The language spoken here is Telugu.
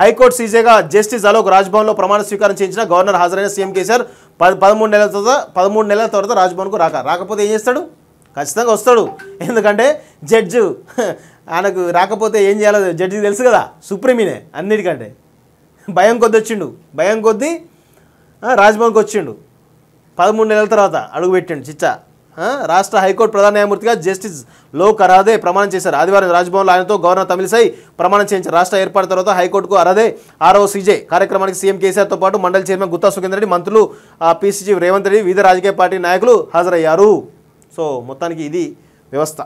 హైకోర్టు సీజేగా జస్టిస్ అలోక్ రాజ్భవన్లో ప్రమాణ స్వీకారం చేయించిన గవర్నర్ హాజరైన సీఎం కేసీఆర్ పది పదమూడు నెలల తర్వాత పదమూడు నెలల తర్వాత రాజ్భవన్కు రాక రాకపోతే ఏం చేస్తాడు ఖచ్చితంగా వస్తాడు ఎందుకంటే జడ్జు ఆయనకు రాకపోతే ఏం చేయాలో జడ్జికి తెలుసు కదా సుప్రీమినే అన్నిటికంటే భయం కొద్ది వచ్చిండు భయం కొద్దీ రాజ్భవన్కి వచ్చిండు పదమూడు నెలల తర్వాత అడుగుపెట్టిండు చిచ్చా రాష్ట్ర హైకోర్టు ప్రధాన న్యాయమూర్తిగా జస్టిస్ లోక్ అరాదే ప్రమాణం చేశారు ఆదివారం రాజ్భవన్లో ఆయనతో గవర్నర్ తమిళిసై ప్రమాణం చేయించారు రాష్ట్ర ఏర్పాటు తర్వాత హైకోర్టుకు అరాదే ఆర్ఓ సీజే కార్యక్రమానికి సీఎం కేసీఆర్తో పాటు మండలి చైర్మన్ గుత్తా సుఖేందర్ రెడ్డి మంత్రులు పీసీజీ రేవంత్ రెడ్డి వివిధ రాజకీయ పార్టీ నాయకులు హాజరయ్యారు సో మొత్తానికి ఇది వ్యవస్థ